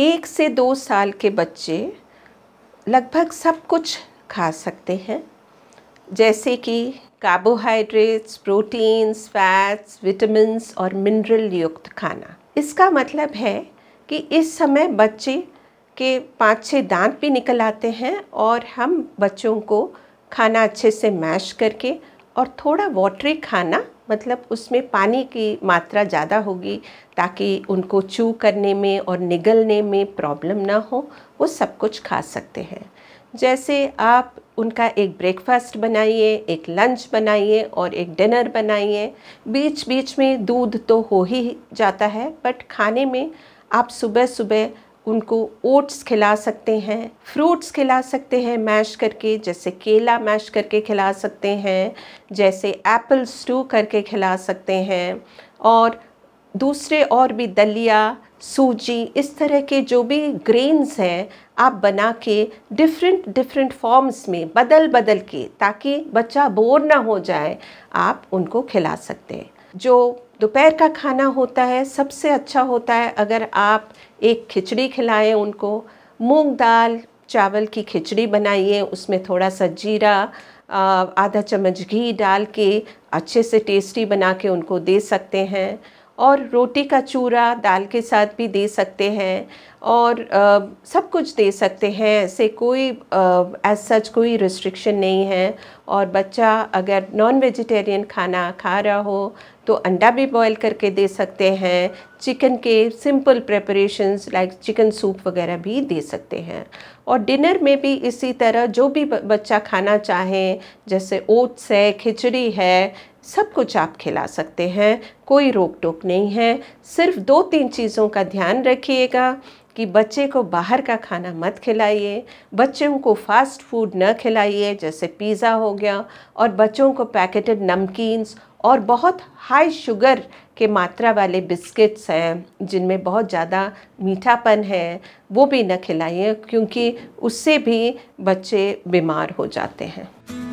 एक से दो साल के बच्चे लगभग सब कुछ खा सकते हैं जैसे कि कार्बोहाइड्रेट्स प्रोटीन्स फैट्स विटामिन्स और मिनरल युक्त खाना इसका मतलब है कि इस समय बच्चे के पाँच छः दांत भी निकल आते हैं और हम बच्चों को खाना अच्छे से मैश करके और थोड़ा वाटरी खाना मतलब उसमें पानी की मात्रा ज़्यादा होगी ताकि उनको चू करने में और निगलने में प्रॉब्लम ना हो वो सब कुछ खा सकते हैं जैसे आप उनका एक ब्रेकफास्ट बनाइए एक लंच बनाइए और एक डिनर बनाइए बीच बीच में दूध तो हो ही जाता है बट खाने में आप सुबह सुबह उनको ओट्स खिला सकते हैं फ्रूट्स खिला सकते हैं मैश करके जैसे केला मैश करके खिला सकते हैं जैसे एप्पल स्टू करके खिला सकते हैं और दूसरे और भी दलिया सूजी इस तरह के जो भी ग्रेन्स हैं आप बना के डिफरेंट डिफरेंट फॉर्म्स में बदल बदल के ताकि बच्चा बोर ना हो जाए आप उनको खिला सकते हैं जो दोपहर का खाना होता है सबसे अच्छा होता है अगर आप एक खिचड़ी खिलाएं उनको मूंग दाल चावल की खिचड़ी बनाइए उसमें थोड़ा सा जीरा आधा चम्मच घी डाल के अच्छे से टेस्टी बना के उनको दे सकते हैं और रोटी का चूरा दाल के साथ भी दे सकते हैं और आ, सब कुछ दे सकते हैं ऐसे कोई एज सच कोई रिस्ट्रिक्शन नहीं है और बच्चा अगर नॉन वेजिटेरियन खाना खा रहा हो तो अंडा भी बॉईल करके दे सकते हैं चिकन के simple preparations like chicken soup वगैरह भी दे सकते हैं और डिनर में भी इसी तरह जो भी बच्चा खाना चाहे जैसे ओट्स है खिचड़ी है सब कुछ आप खिला सकते हैं कोई रोक टोक नहीं है सिर्फ दो तीन चीज़ों का ध्यान रखिएगा कि बच्चे को बाहर का खाना मत खिलाइए बच्चों को फास्ट फूड न खिलाइए जैसे पिज़्ज़ा हो गया और बच्चों को पैकेटेड नमकीन्स और बहुत हाई शुगर के मात्रा वाले बिस्किट्स हैं जिनमें बहुत ज़्यादा मीठापन है वो भी न खिलाइए क्योंकि उससे भी बच्चे बीमार हो जाते हैं